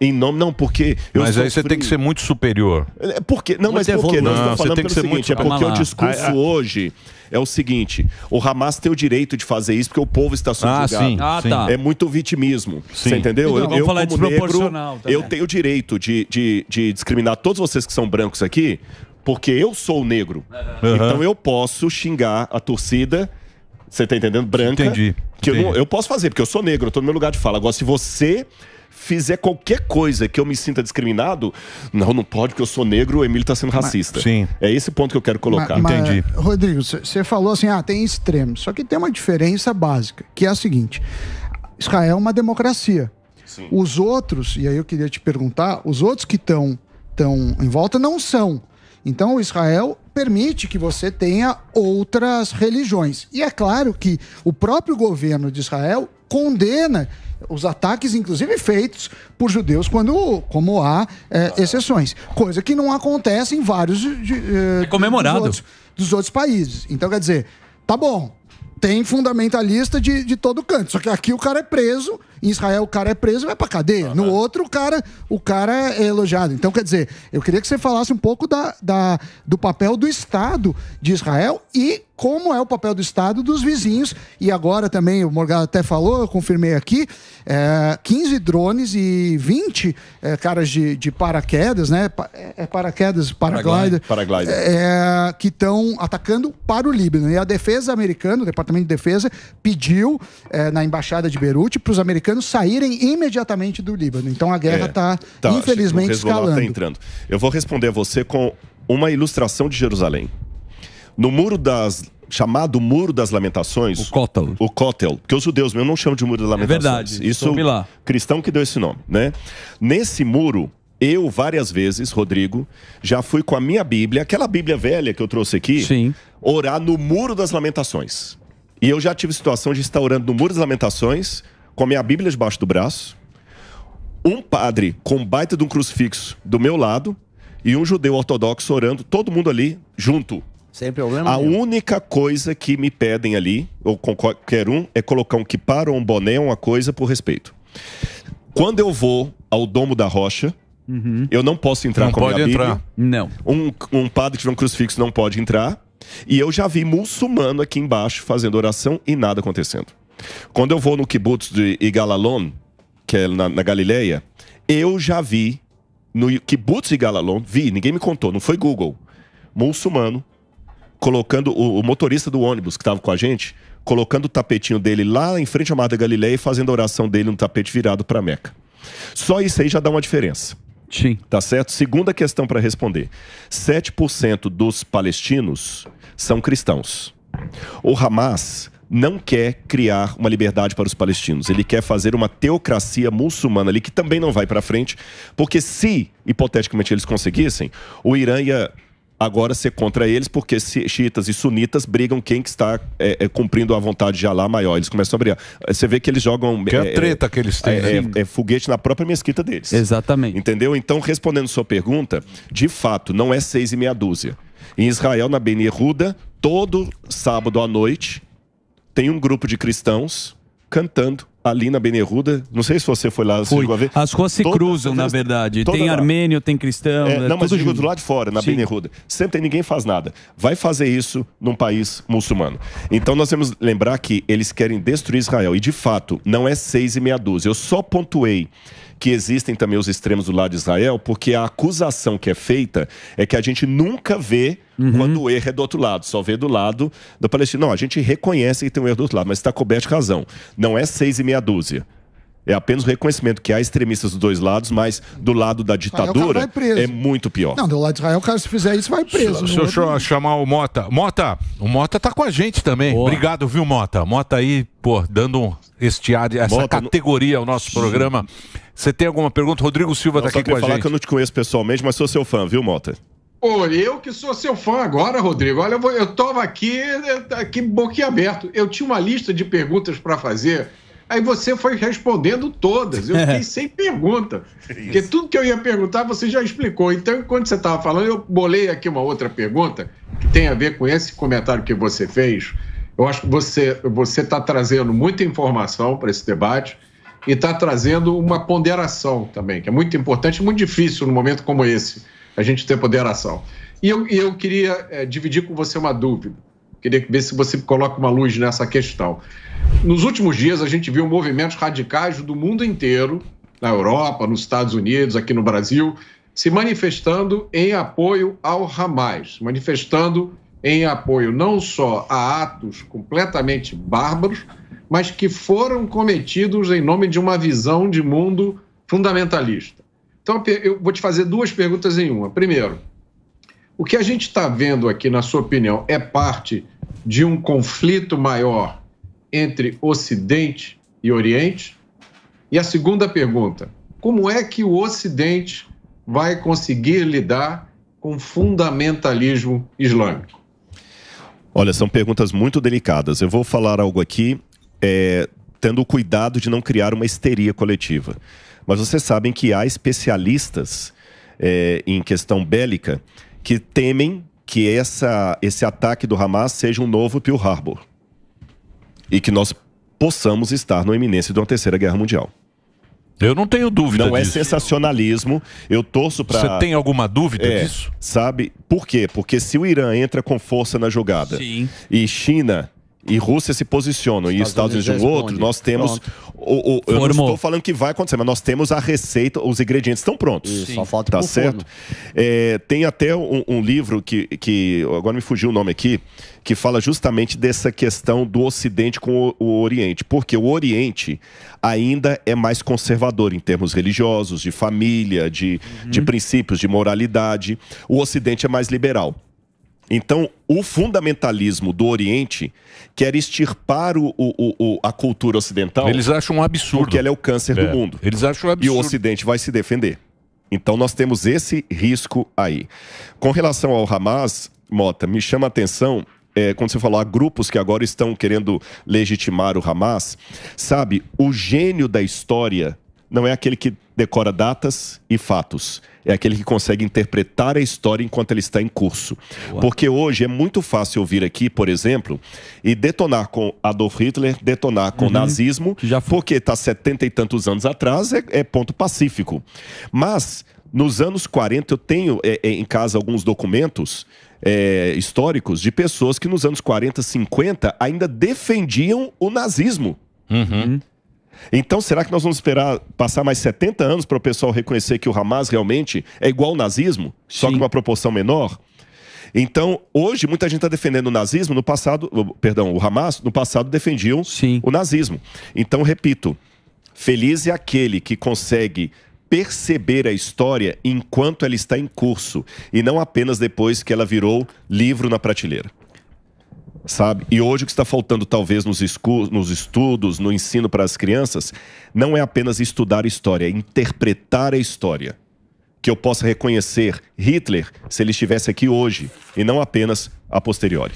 em nome não porque eu mas aí você tem que ser muito superior é porque não mas, mas é não, tá não estou falando pelo seguinte é porque o discurso hoje é o seguinte: o Hamas tem o direito de fazer isso porque o povo está subjugado. Ah, sim. Ah, tá. É muito vitimismo. Sim. Você entendeu? Então eu, falar como negro, eu tenho o direito de, de, de discriminar todos vocês que são brancos aqui, porque eu sou negro. Uhum. Então eu posso xingar a torcida. Você tá entendendo? Branca. Entendi. Que Eu, não, eu posso fazer, porque eu sou negro, eu tô no meu lugar de fala. Agora, se você fizer qualquer coisa que eu me sinta discriminado, não, não pode, porque eu sou negro, o Emílio está sendo racista. Mas, sim. É esse ponto que eu quero colocar. Mas, Entendi. Mas, Rodrigo, você falou assim, ah, tem extremos. Só que tem uma diferença básica, que é a seguinte: Israel é uma democracia. Sim. Os outros, e aí eu queria te perguntar, os outros que estão tão em volta não são. Então, o Israel permite que você tenha outras religiões. E é claro que o próprio governo de Israel condena os ataques, inclusive, feitos por judeus quando, como há é, exceções. Coisa que não acontece em vários de, eh, é comemorado. Dos outros, dos outros países. Então, quer dizer, tá bom, tem fundamentalista de, de todo canto. Só que aqui o cara é preso, em Israel o cara é preso e vai pra cadeia. Uhum. No outro, o cara, o cara é elogiado. Então, quer dizer, eu queria que você falasse um pouco da, da, do papel do Estado de Israel e como é o papel do Estado dos vizinhos. E agora também, o Morgado até falou, eu confirmei aqui, é, 15 drones e 20 é, caras de, de, paraquedas, né? É, é paraquedas, paraglider. Paraglider. É, que estão atacando para o Líbano. E a defesa americana, o Departamento de Defesa, pediu é, na Embaixada de Beirute para os americanos saírem imediatamente do Líbano. Então a guerra está, é, tá, infelizmente, tá escalando. Tá entrando. Eu vou responder a você com uma ilustração de Jerusalém. No muro das chamado Muro das Lamentações. O Cótel. O Cótel. Porque os judeus mesmo não chamam de Muro das é Lamentações. É verdade. Isso lá. cristão que deu esse nome, né? Nesse muro, eu várias vezes, Rodrigo, já fui com a minha Bíblia, aquela Bíblia velha que eu trouxe aqui, Sim. orar no Muro das Lamentações. E eu já tive situação de estar orando no Muro das Lamentações, com a minha Bíblia debaixo do braço, um padre com baita de um crucifixo do meu lado e um judeu ortodoxo orando, todo mundo ali junto sem problema. A nenhum. única coisa que me pedem ali, ou com qualquer um, é colocar um kipá ou um boné, uma coisa por respeito. Quando eu vou ao Domo da Rocha, uhum. eu não posso entrar não com pode a minha entrar. Bíblia. Não. Um, um padre que tiver um crucifixo não pode entrar. E eu já vi muçulmano aqui embaixo fazendo oração e nada acontecendo. Quando eu vou no kibbutz de Igalalon, que é na, na Galileia, eu já vi no kibbutz de Igalalon, vi, ninguém me contou, não foi Google, muçulmano colocando o, o motorista do ônibus que estava com a gente, colocando o tapetinho dele lá em frente à Mar da Galileia e fazendo a oração dele no tapete virado para Meca. Só isso aí já dá uma diferença. Sim. Tá certo? Segunda questão para responder: 7% dos palestinos são cristãos. O Hamas não quer criar uma liberdade para os palestinos. Ele quer fazer uma teocracia muçulmana ali que também não vai para frente, porque se hipoteticamente eles conseguissem, o Irã ia agora ser contra eles, porque xiitas e sunitas brigam quem que está é, é, cumprindo a vontade de Alá maior. Eles começam a brigar. É, você vê que eles jogam. Que é a é, treta é, que eles têm. Né? É, é, foguete na própria mesquita deles. Exatamente. Entendeu? Então, respondendo sua pergunta, de fato, não é seis e meia dúzia. Em Israel, na Beni Ruda todo sábado à noite, tem um grupo de cristãos cantando ali na Benerruda. Não sei se você foi lá Fui. ver. As ruas se cruzam, na verdade. Tem lá. armênio, tem cristão. É, é não, mas digo do lado de fora, na Sim. Benerruda. Sempre tem ninguém faz nada. Vai fazer isso num país muçulmano. Então nós temos que lembrar que eles querem destruir Israel. E de fato, não é seis e meia dúzia. Eu só pontuei que existem também os extremos do lado de Israel, porque a acusação que é feita é que a gente nunca vê uhum. quando o erro é do outro lado, só vê do lado da Palestina. Não, a gente reconhece que tem um erro do outro lado, mas está coberto de razão. Não é seis e meia dúzia. É apenas o reconhecimento que há extremistas dos dois lados, mas do lado da ditadura é muito pior. Não, do lado de Israel, o cara se fizer isso vai preso. Deixa eu outro... É chamar o Mota. Mota, o Mota tá com a gente também. Obrigado, viu, Mota? Mota aí, pô, dando um estiado, essa Mota, categoria ao nosso programa. Você tem alguma pergunta? Rodrigo Silva tá não, tá aqui com a gente. Eu falar que eu não te conheço pessoalmente, mas sou seu fã, viu, Mota? Pô, eu que sou seu fã agora, Rodrigo. Olha, eu, vou, eu tava aqui, eh, tá aqui boquiaberto. Eu tinha uma lista de perguntas para fazer Aí você foi respondendo todas. Eu fiquei [LAUGHS] sem pergunta. Porque tudo que eu ia perguntar você já explicou. Então, enquanto você estava falando, eu bolei aqui uma outra pergunta que tem a ver com esse comentário que você fez. Eu acho que você está trazendo muita informação para esse debate e está trazendo uma ponderação também, que é muito importante muito difícil num momento como esse, a gente ter ponderação. E eu, eu queria é, dividir com você uma dúvida. Queria ver se você coloca uma luz nessa questão. Nos últimos dias, a gente viu movimentos radicais do mundo inteiro, na Europa, nos Estados Unidos, aqui no Brasil, se manifestando em apoio ao Hamas, manifestando em apoio não só a atos completamente bárbaros, mas que foram cometidos em nome de uma visão de mundo fundamentalista. Então, eu vou te fazer duas perguntas em uma. Primeiro, o que a gente está vendo aqui, na sua opinião, é parte de um conflito maior entre Ocidente e Oriente? E a segunda pergunta: como é que o Ocidente vai conseguir lidar com fundamentalismo islâmico? Olha, são perguntas muito delicadas. Eu vou falar algo aqui, é, tendo o cuidado de não criar uma histeria coletiva. Mas vocês sabem que há especialistas é, em questão bélica que temem que essa, esse ataque do Hamas seja um novo Pearl Harbor e que nós possamos estar na iminência de uma terceira guerra mundial. Eu não tenho dúvida Não é disso. é sensacionalismo. Eu torço para. Você tem alguma dúvida é, disso? Sabe? Por quê? Porque se o Irã entra com força na jogada Sim. e China e Rússia se posicionam e Estados Unidos, é Unidos um outro, nós temos. O, o, eu não estou falando que vai acontecer, mas nós temos a receita, os ingredientes estão prontos. Isso, só falta Tá certo? É, tem até um, um, livro que, que. Agora me fugiu o nome aqui, que fala justamente dessa questão do Ocidente com o, o Oriente. Porque o Oriente ainda é mais conservador em termos religiosos, de família, de, uhum. de princípios, de moralidade. O Ocidente é mais liberal. Então, o fundamentalismo do Oriente quer extirpar o, o, o, a cultura ocidental. Eles acham um absurdo. Porque ela é o câncer é. do mundo. Eles acham um absurdo. E o Ocidente vai se defender. Então, nós temos esse risco aí. Com relação ao Hamas, Mota, me chama a atenção é, quando você falou, há grupos que agora estão querendo legitimar o Hamas. Sabe, o gênio da história não é aquele que decora datas e fatos. É aquele que consegue interpretar a história enquanto ela está em curso. Uau. Porque hoje é muito fácil ouvir aqui, por exemplo, e detonar com Adolf Hitler, detonar com uhum. nazismo, Já porque está setenta e tantos anos atrás, é, é ponto pacífico. Mas nos anos 40, eu tenho é, é, em casa alguns documentos é, históricos de pessoas que nos anos 40, 50 ainda defendiam o nazismo. Uhum. uhum. Então, será que nós vamos esperar passar mais 70 anos para o pessoal reconhecer que o Hamas realmente é igual ao nazismo, só Sim. que uma proporção menor? Então, hoje, muita gente está defendendo o nazismo, no passado, perdão, o Hamas, no passado defendiam Sim. o nazismo. Então, repito, feliz é aquele que consegue perceber a história enquanto ela está em curso e não apenas depois que ela virou livro na prateleira sabe? E hoje o que está faltando, talvez, nos, nos estudos, no ensino para as crianças, não é apenas estudar história, é interpretar a história. Que eu possa reconhecer Hitler se ele estivesse aqui hoje e não apenas a posteriori.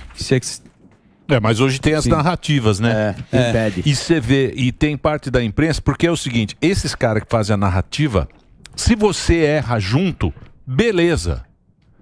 É, mas hoje tem as Sim. narrativas, né? É, É. E você vê, e tem parte da imprensa, porque é o seguinte: esses caras que fazem a narrativa, se você erra junto, beleza.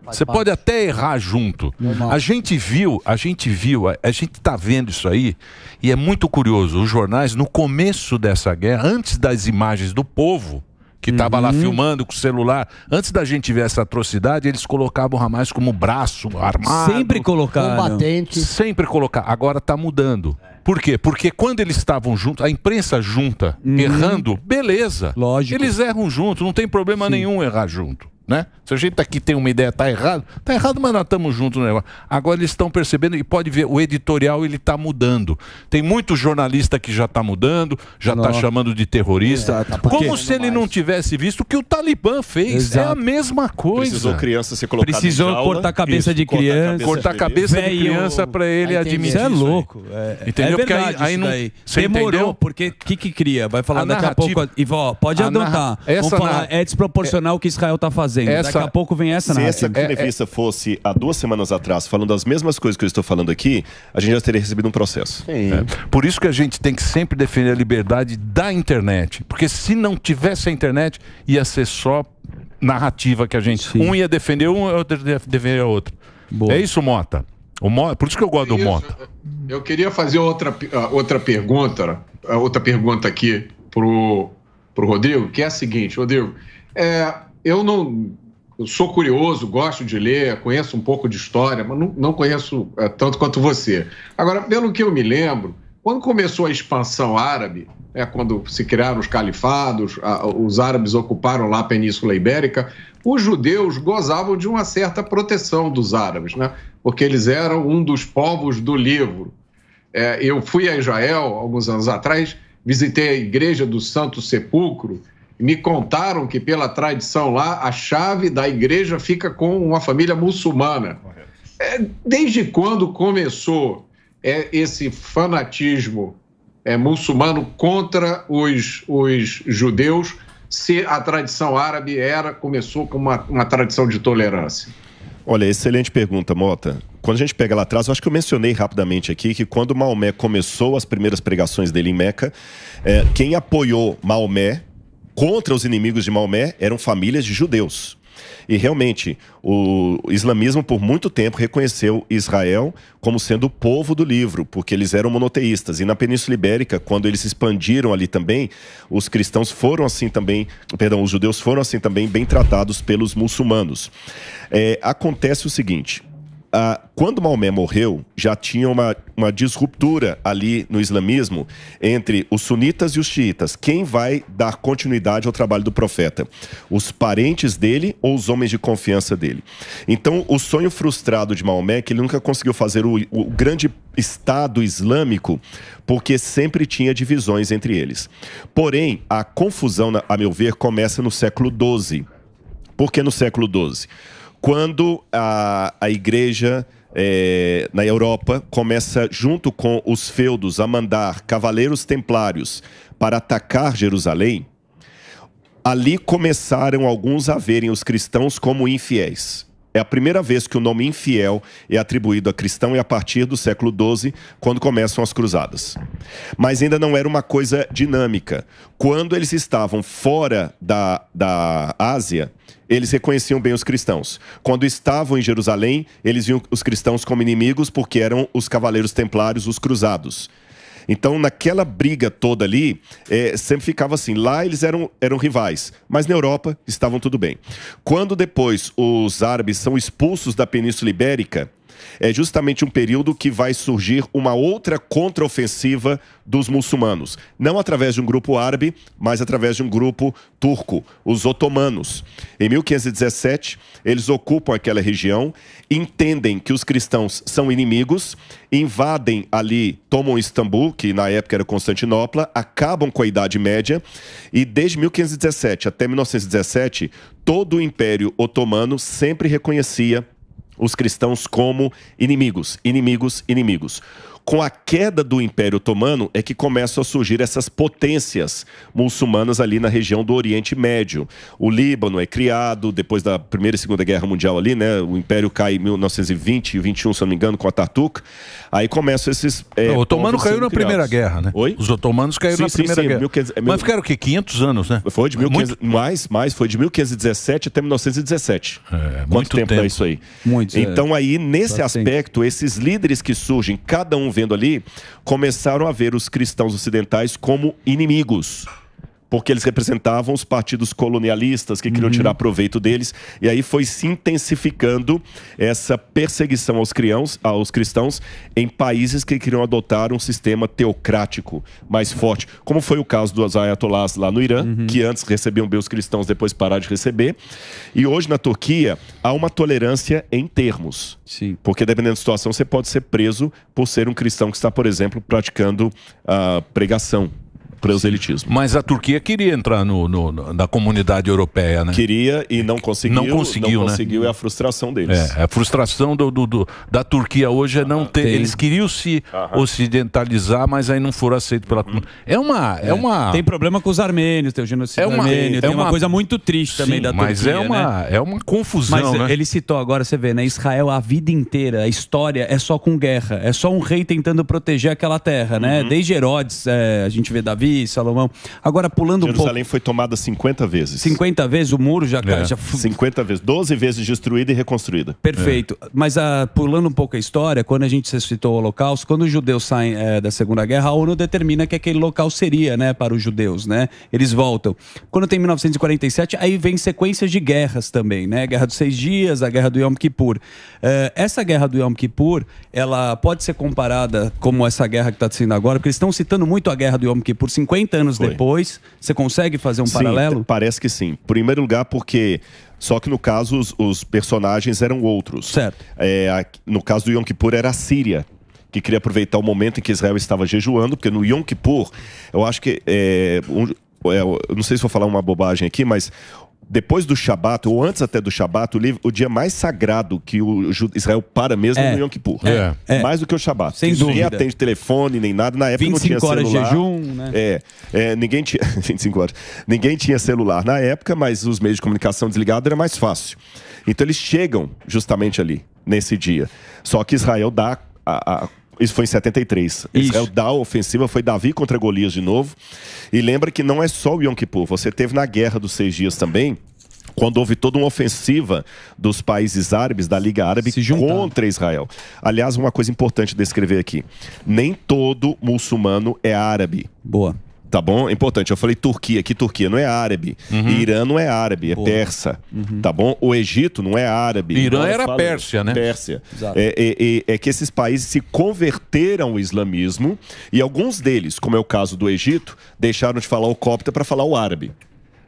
Você pode até errar junto. A gente viu, a gente viu, a, a gente está vendo isso aí e é muito curioso. Os jornais no começo dessa guerra, antes das imagens do povo que estava uhum. lá filmando com o celular, antes da gente ver essa atrocidade, eles colocavam o Hamas como braço armado, sempre colocaram, combatente, sempre colocar. Agora está mudando. Por quê? Porque quando eles estavam juntos, a imprensa junta, uhum. errando, beleza. Lógico. Eles erram junto, não tem problema Sim. nenhum errar junto. Né? Se a gente aqui tem uma ideia, tá errado, tá errado, mas nós estamos juntos no negócio. Agora eles estão percebendo e pode ver, o editorial ele tá mudando. Tem muito jornalista que já tá mudando, já Nossa. tá chamando de terrorista. É, tá como se ele não tivesse visto o que o Talibã fez. Exato. É a mesma coisa. Precisou criança se colocada Precisou cortar a cabeça isso, de criança. Cortar a cabeça de criança para ele admitir. Isso é louco. É, entendeu? É porque aí, aí não. Demorou, entendeu? porque o que, que cria? Vai falar a daqui a pouco. Ivó, pode adotar. Narra... é desproporcional o que Israel tá fazendo fazendo. Essa, Daqui a pouco vem essa Se essa é, entrevista é, é... fosse há duas semanas atrás, falando as mesmas coisas que eu estou falando aqui, a gente já teria recebido um processo. É. Por isso que a gente tem que sempre defender a liberdade da internet. Porque se não tivesse a internet, ia ser só narrativa que a gente. Sim. Um ia defender um, outro ia defender outro. Boa. É isso, Mota? O Mota. Por isso que eu gosto do Mota. Eu queria fazer outra, ah, outra pergunta, ah, outra pergunta aqui pro, pro Rodrigo, que é a seguinte, Rodrigo. É, eu não eu sou curioso, gosto de ler, conheço um pouco de história, mas não, não conheço é, tanto quanto você. Agora, pelo que eu me lembro, quando começou a expansão árabe, é, quando se criaram os califados, a, os árabes ocuparam lá a Península Ibérica, os judeus gozavam de uma certa proteção dos árabes, né? porque eles eram um dos povos do livro. É, eu fui a Israel alguns anos atrás, visitei a Igreja do Santo Sepulcro me contaram que, pela tradição lá, a chave da igreja fica com uma família muçulmana. É, desde quando começou é, esse fanatismo é, muçulmano contra os, os judeus, se a tradição árabe era começou com uma, uma tradição de tolerância? Olha, excelente pergunta, Mota. Quando a gente pega lá atrás, eu acho que eu mencionei rapidamente aqui que quando Maomé começou as primeiras pregações dele em Meca, é, quem apoiou Maomé contra os inimigos de Maomé eram famílias de judeus. E realmente, o islamismo por muito tempo reconheceu Israel como sendo o povo do livro, porque eles eram monoteístas. E na Península Ibérica, quando eles expandiram ali também, os cristãos foram assim também, perdão, os judeus foram assim também bem tratados pelos muçulmanos. É, acontece o seguinte: ah, quando Maomé morreu, já tinha uma, uma disruptura ali no islamismo entre os sunitas e os xiitas. Quem vai dar continuidade ao trabalho do profeta? Os parentes dele ou os homens de confiança dele? Então, o sonho frustrado de Maomé é que ele nunca conseguiu fazer o, o grande Estado Islâmico, porque sempre tinha divisões entre eles. Porém, a confusão, a meu ver, começa no século XII. Por que no século XII? quando a, a igreja é, na Europa começa, junto com os feudos, a mandar cavaleiros templários para atacar Jerusalém, ali começaram alguns a verem os cristãos como infiéis. É a primeira vez que o nome infiel é atribuído a cristão e a partir do século XII, quando começam as cruzadas. Mas ainda não era uma coisa dinâmica. Quando eles estavam fora da, da Ásia, eles reconheciam bem os cristãos. Quando estavam em Jerusalém, eles viam os cristãos como inimigos porque eram os cavaleiros templários, os cruzados. Então, naquela briga toda ali, é, sempre ficava assim. Lá eles eram, eram rivais, mas na Europa estavam tudo bem. Quando depois os árabes são expulsos da Península Ibérica, é justamente um período que vai surgir uma outra contraofensiva dos muçulmanos. Não através de um grupo árabe, mas através de um grupo turco, os otomanos. Em 1517, eles ocupam aquela região, entendem que os cristãos são inimigos, invadem ali, tomam Istambul, que na época era Constantinopla, acabam com a Idade Média, e desde 1517 até 1917, todo o Império Otomano sempre reconhecia os cristãos como inimigos, inimigos, inimigos. Com a queda do Império Otomano é que começam a surgir essas potências muçulmanas ali na região do Oriente Médio. O Líbano é criado depois da Primeira e Segunda Guerra Mundial ali, né? O Império cai em 1920 e 21, se não me engano, com a Tartuca. Aí começam esses... É, o otomano caiu na criados. Primeira Guerra, né? Oi? Os otomanos caíram sim, na sim, Primeira sim, Guerra. 15... É Mas ficaram o quê? 500 anos, né? Foi de 1500... Muito... Mais, mais. Foi de 1517 até 1917. É, Quanto muito tempo, é tempo é isso aí? Muito. É. Então é... aí, nesse aspecto, esses líderes que surgem, cada um vendo ali, começaram a ver os cristãos ocidentais como inimigos porque eles representavam os partidos colonialistas que queriam uhum. tirar proveito deles. E aí foi se intensificando essa perseguição aos, criãos, aos cristãos em países que queriam adotar um sistema teocrático mais forte, como foi o caso dos ayatollahs lá no Irã, uhum. que antes recebiam bem os cristãos, depois pararam de receber. E hoje na Turquia há uma tolerância em termos. Sim. Porque dependendo da situação, você pode ser preso por ser um cristão que está, por exemplo, praticando a uh, pregação proselitismo. Mas a Turquia queria entrar no, no, na comunidade europeia, né? Queria e não conseguiu. Não conseguiu, não né? conseguiu é a frustração deles. É, a frustração do, do, do da Turquia hoje é não ah, ter. Tem. Eles queriam se ocidentalizar, mas aí não foram aceitos pela. Uhum. É uma, é. é. uma. Tem problema com os armênios, tem o genocídio é uma, armênio. É tem uma... uma coisa muito triste Sim, também da Turquia. Mas é uma, né? é uma confusão. Mas né? ele citou agora, você vê, né? Israel a vida inteira, a história é só com guerra. É só um rei tentando proteger aquela terra, né? Uhum. Desde Herodes, é, a gente vê Davi Salomão. Agora, pulando Jerusalém um pouco. Jerusalém foi tomada 50 vezes. 50 vezes, o muro já. É. já 50 vezes, 12 vezes destruída e reconstruída. Perfeito. É. Mas a, ah, pulando um pouco a história, quando a gente citou o Holocausto, quando os judeus saem é, da Segunda Guerra, a ONU determina que aquele local seria, né, para os judeus, né? Eles voltam. Quando tem 1947, aí vem sequências de guerras também, né? Guerra dos Seis Dias, a Guerra do Yom Kippur. Eh, essa guerra do Yom Kippur, ela pode ser comparada como essa guerra que está sendo agora, porque eles estão citando muito a guerra do Yom Kippur, 50 anos Foi. depois. Você consegue fazer um sim, paralelo? Parece que sim. Primeiro lugar, porque só que no caso os, os personagens eram outros. Certo. É, no caso do Yom Kippur era a Síria que queria aproveitar o momento em que Israel estava jejuando, porque no Yom Kippur, eu acho que. É, um, é, eu não sei se vou falar uma bobagem aqui, mas depois do Shabat, ou antes até do Shabat, o, o dia mais sagrado que o Israel para mesmo é, é, no Yom Kippur. É, é. Mais do que o Shabat. Sem dúvida. Ninguém atende telefone, nem nada. Na época não tinha celular. 25 horas de jejum, né? É. é ninguém tinha... [LAUGHS] 25 horas. Ninguém tinha celular na época, mas os meios de comunicação desligados era mais fácil. Então eles chegam justamente ali, nesse dia. Só que Israel dá a, a isso foi em 73. Isso. É o da ofensiva foi Davi contra Golias de novo. E lembra que não é só o Yom Kippur. Você teve na Guerra dos Seis Dias também, quando houve toda uma ofensiva dos países árabes, da Liga Árabe, contra Israel. Aliás, uma coisa importante descrever aqui: nem todo muçulmano é árabe. Boa. Tá bom? É importante. Eu falei Turquia, que Turquia não é árabe. Uhum. Irã não é árabe, é persa. Uhum. Tá bom? O Egito não é árabe. Irã então, era Pérsia, né? Pérsia. É, é, é, é, que esses países se converteram ao islamismo e alguns deles, como é o caso do Egito, deixaram de falar o cópita para falar o árabe.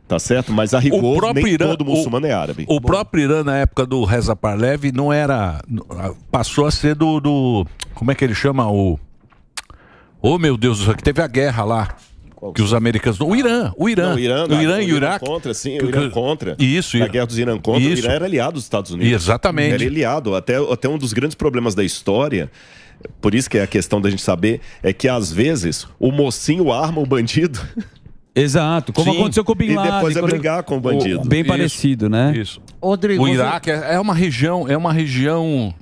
Tá certo? Mas a rigor, nem Irã, todo muçulmano o, é árabe. O Bom. próprio Irã, na época do Reza Parlev, não era. Passou a ser do, do. como é que ele chama? O. Oh, meu Deus do céu, que teve a guerra lá. Que os americanos. O Irã, o Irã. Não, o Irã, o Irã e o Iraque. Contra, sim, o Irã contra. Isso, A guerra dos Irã contra. Isso. O Irã era aliado dos Estados Unidos. Exatamente. Era aliado. Até, até um dos grandes problemas da história por isso que é a questão da gente saber, é que às vezes o mocinho arma o bandido. Exato, como Sim. aconteceu com o Bin Laden. E depois é brigar com o bandido. O, bem isso, parecido, né? Isso. Rodrigo, o Iraque é, é uma região, é uma região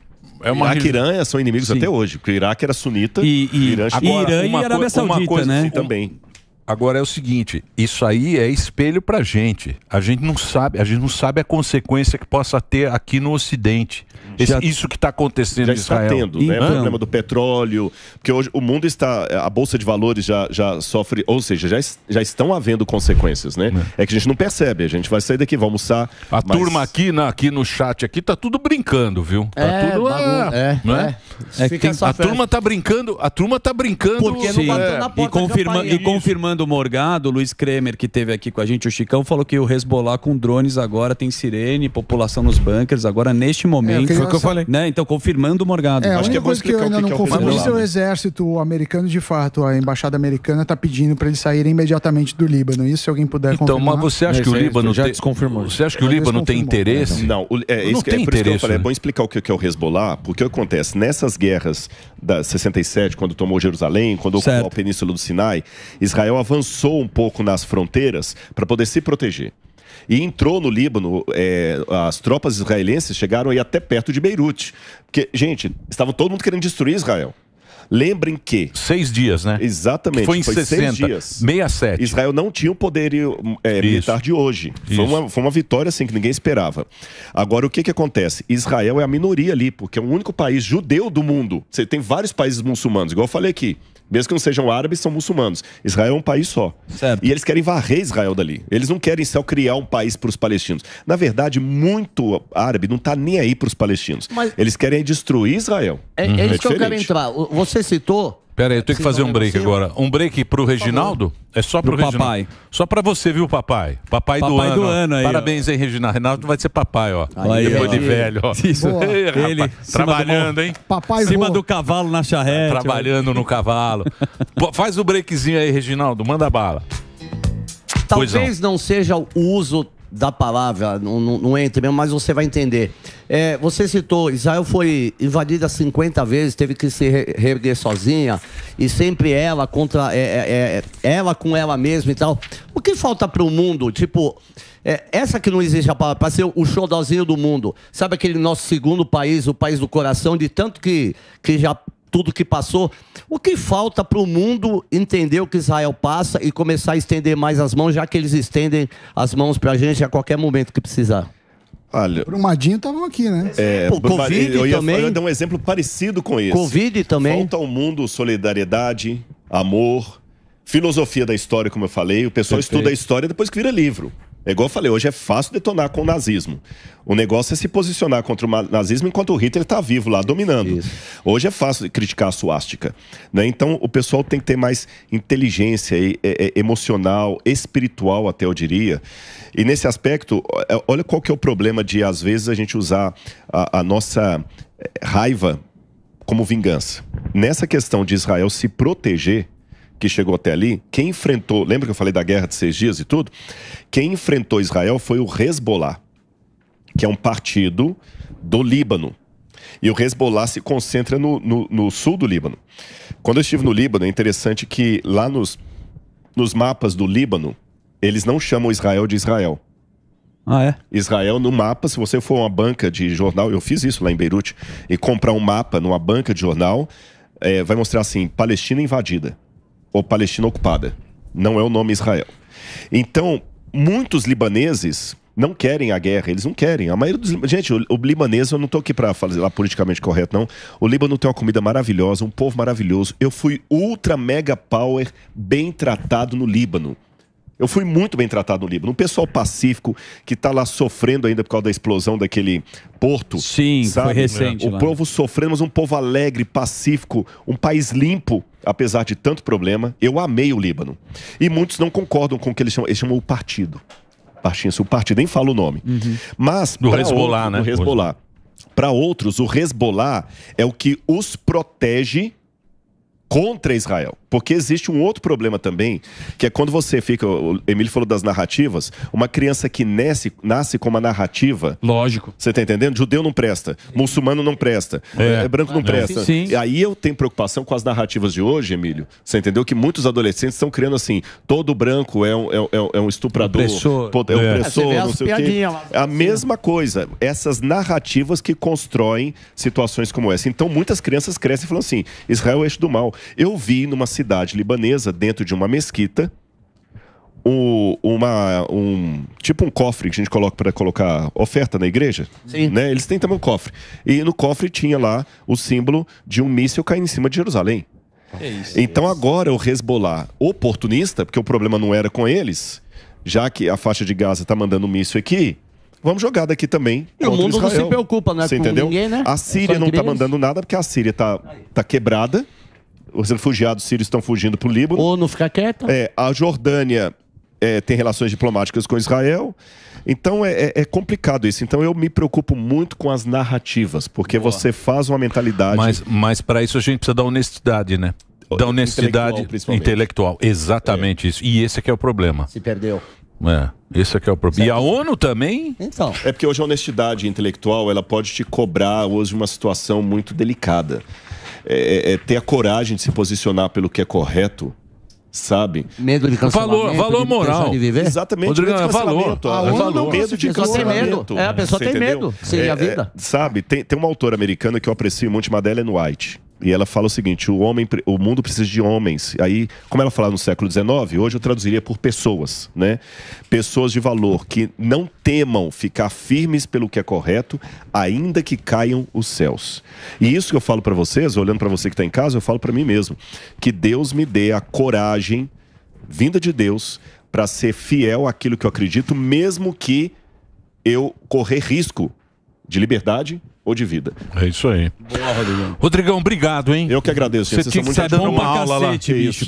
é uma Iraque e Irã são inimigos Sim. até hoje, porque o Iraque era sunita e, e, Irã, agora, Irã e Arábia Saudita, uma coisa né? Assim, também. Agora é o seguinte, isso aí é espelho para gente. A gente não sabe, a gente não sabe a consequência que possa ter aqui no Ocidente. Já... Isso que está acontecendo já em Israel. está tendo, né? O então. problema do petróleo, porque hoje o mundo está, a bolsa de valores já, já sofre, ou seja, já, já estão havendo consequências, né? É. é que a gente não percebe, a gente vai sair daqui, vai almoçar. A mas... turma aqui, na, aqui no chat aqui tá tudo brincando, viu? Tá é, tudo ah, é, é, é. é tem, a turma tá brincando, a turma tá brincando. Porque Sim. não bateu é. na porta e, confirma, e confirmando o Morgado, o Luiz Kremer que teve aqui com a gente, o Chicão falou que o resbolar com drones agora tem sirene, população nos bunkers agora neste é, momento. Foi o que eu falei. Né? Então, confirmando o Morgado. É, Acho que é bom que eu ainda que, não confirmo. é o confirmo. Isso é o exército americano, de fato. A embaixada americana está pedindo para eles saírem imediatamente do Líbano. Isso, se alguém puder então, confirmar. Então, mas você acha que o é Líbano... Já desconfirmou. Você acha que o Líbano tem interesse? Não, é, não é- é tem interesse. É bom explicar o que é o Hezbollah, porque o que acontece? Nessas guerras da 67, quando tomou Jerusalém, quando ocupou a Península do Sinai, Israel avançou um pouco nas fronteiras para poder se proteger e entrou no Líbano. É, as tropas israelenses chegaram aí até perto de Beirute. Porque, gente, estava todo mundo querendo destruir Israel. Lembrem que. Seis dias, né? Exatamente. Que foi em foi 60, seis dias. 67. Israel não tinha o poder é, militar de hoje. Foi uma, foi uma vitória assim que ninguém esperava. Agora, o que, que acontece? Israel é a minoria ali, porque é o único país judeu do mundo. Você tem vários países muçulmanos, igual eu falei aqui. Mesmo que não sejam árabes, são muçulmanos. Israel é um país só. Certo. E eles querem varrer Israel dali. Eles não querem só criar um país para os palestinos. Na verdade, muito árabe não está nem aí para os palestinos. Mas... Eles querem destruir Israel. É, é isso é que eu é quero entrar. Você citou Pera aí, eu tenho que fazer um break agora. Um break pro Reginaldo? É só pro, pro Reginaldo. papai. Só pra você, viu, papai? Papai, do papai ano. Do ano aí, Parabéns aí, Reginaldo. Reginaldo vai ser papai, ó. Aí, Depois ó. de velho, ó. Isso. Ei, rapaz, Ele, trabalhando, hein? Papai Cima voa. do cavalo na charrete. Trabalhando no cavalo. [LAUGHS] faz o breakzinho aí, Reginaldo. Manda bala. Talvez não seja o uso da palavra, não, não, não mesmo, mas você vai entender. É, você citou, Israel foi invadida 50 vezes, teve que se reerguer sozinha, e sempre ela contra é é, é, é, ela com ela mesma e tal. O que falta para o mundo? Tipo, é, essa que não existe a palavra, para ser o showzinho do mundo. Sabe aquele nosso segundo país, o país do coração, de tanto que, que já tudo que passou. O que falta para o mundo entender o que Israel passa e começar a estender mais as mãos, já que eles estendem as mãos para a gente a qualquer momento que precisar? Olha, Brumadinho estavam aqui, né? É, Pô, Covid eu ia, também. Eu ia dar um exemplo parecido com isso. Covid também. Falta ao mundo solidariedade, amor, filosofia da história, como eu falei. O pessoal Perfeito. estuda a história depois que vira livro. É igual eu falei, hoje é fácil detonar com o nazismo. O negócio é se posicionar contra o nazismo enquanto o Hitler está vivo lá, dominando. Isso. Hoje é fácil criticar a suástica. Né? Então, o pessoal tem que ter mais inteligência e, e, emocional, espiritual, até eu diria. E nesse aspecto, é, olha qual que é o problema de, às vezes, a gente usar a, a nossa eh, raiva como vingança. Nessa questão de Israel se proteger, que chegou até ali, quem enfrentou, lembra que eu falei da guerra de seis dias e tudo? Quem enfrentou Israel foi o Hezbollah, que é um partido do Líbano. E o Hezbollah se concentra no, no, no sul do Líbano. Quando eu estive no Líbano, é interessante que lá nos, nos mapas do Líbano, eles não chamam Israel de Israel. Ah, é? Israel no mapa, se você for uma banca de jornal, eu fiz isso lá em Beirute, e comprar um mapa numa banca de jornal, é, vai mostrar assim: Palestina invadida ou Palestina ocupada. Não é o nome Israel. Então, muitos libaneses não querem a guerra, eles não querem. A maioria dos. Gente, o, o libanês, eu não estou aqui para falar politicamente correto, não. O Líbano tem uma comida maravilhosa, um povo maravilhoso. Eu fui ultra mega power, bem tratado no Líbano. Eu fui muito bem tratado no Líbano. Um pessoal pacífico que está lá sofrendo ainda por causa da explosão daquele porto. Sim, sabe? foi recente. O lá. povo sofrendo, mas um povo alegre, pacífico, um país limpo, apesar de tanto problema. Eu amei o Líbano. E muitos não concordam com o que eles chamam, eles chamam o partido. Partinho, o partido nem fala o nome. Uhum. Mas do Hezbollah, né? Do Hezbollah. Para outros, o Hezbollah é o que os protege contra Israel. Porque existe um outro problema também, que é quando você fica. O Emílio falou das narrativas. Uma criança que nasce, nasce com uma narrativa. Lógico. Você tá entendendo? Judeu não presta, muçulmano não presta, é. é, é branco não presta. É, sim, sim. Aí eu tenho preocupação com as narrativas de hoje, Emílio. Você entendeu? Que muitos adolescentes estão criando assim: todo branco é um, é, é, é um estuprador, opressor. é um opressor, não sei o quê. Lá, a mesma coisa. Essas narrativas que constroem situações como essa. Então muitas crianças crescem falando assim: Israel é o eixo do mal. Eu vi numa cidade libanesa, dentro de uma mesquita, o, uma, um tipo um cofre que a gente coloca para colocar oferta na igreja. Sim. Né? Eles têm também um cofre. E no cofre tinha lá o símbolo de um míssil caindo em cima de Jerusalém. É isso, então é agora o Hezbollah oportunista, porque o problema não era com eles, já que a faixa de Gaza está mandando um míssil aqui, vamos jogar daqui também. E o mundo Israel. não se preocupa, né? Você com Ninguém, né? A é Síria é não está mandando nada porque a Síria está tá quebrada os refugiados sírios estão fugindo para o Líbano. Ou não ficar quieta. É, a Jordânia é, tem relações diplomáticas com Israel. Então é, é, é, complicado isso. Então eu me preocupo muito com as narrativas, porque Boa. você faz uma mentalidade. Mas, mas para isso a gente precisa da honestidade, né? Da honestidade intelectual. intelectual. Exatamente é. isso. E esse é que é o problema. Se perdeu. É, esse é que é o problema. E a ONU também? Então. É porque hoje a honestidade intelectual ela pode te cobrar hoje uma situação muito delicada. É, é, é, ter a coragem de se posicionar pelo que é correto, sabe? Medo de cancelamento. Valor, valor moral. De viver? Exatamente. Rodrigo, medo de é cancelamento. Valor. É valor. Medo de cancelamento. Tem medo. É, a pessoa Você tem entendeu? medo. Seria é, a vida. É, sabe, tem, tem uma autora americana que eu aprecio muito, Madela Ellen White. E ela fala o seguinte: o, homem, o mundo precisa de homens. Aí, como ela fala no século XIX, hoje eu traduziria por pessoas, né? Pessoas de valor que não temam ficar firmes pelo que é correto, ainda que caiam os céus. E isso que eu falo para vocês, olhando para você que está em casa, eu falo para mim mesmo: que Deus me dê a coragem, vinda de Deus, para ser fiel àquilo que eu acredito, mesmo que eu correr risco de liberdade ou de vida. É isso aí. Boa, Rodrigão. Rodrigão, obrigado, hein? Eu que agradeço. Você tinha que estar dando uma aula lá.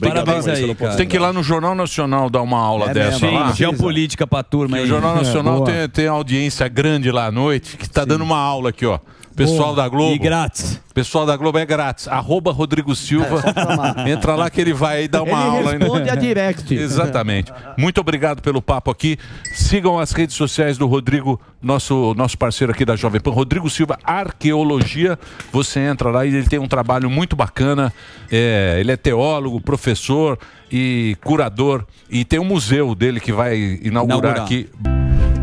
Parabéns aí, Você Tem que ir lá no Jornal Nacional dar uma aula é dessa mesmo, lá. Sim, geopolítica pra turma aí. O Jornal é, Nacional é, tem, tem audiência grande lá à noite que tá sim. dando uma aula aqui, ó. Pessoal da Globo. E grátis. Pessoal da Globo é grátis. Arroba Rodrigo Silva. É, [LAUGHS] entra lá que ele vai dar uma ele aula. Responde ainda. Né? a direct. [LAUGHS] Exatamente. Muito obrigado pelo papo aqui. Sigam as redes sociais do Rodrigo, nosso, nosso parceiro aqui da Jovem Pan. Rodrigo Silva, Arqueologia. Você entra lá e ele tem um trabalho muito bacana. É, ele é teólogo, professor e curador. E tem um museu dele que vai inaugurar. inaugurar. aqui.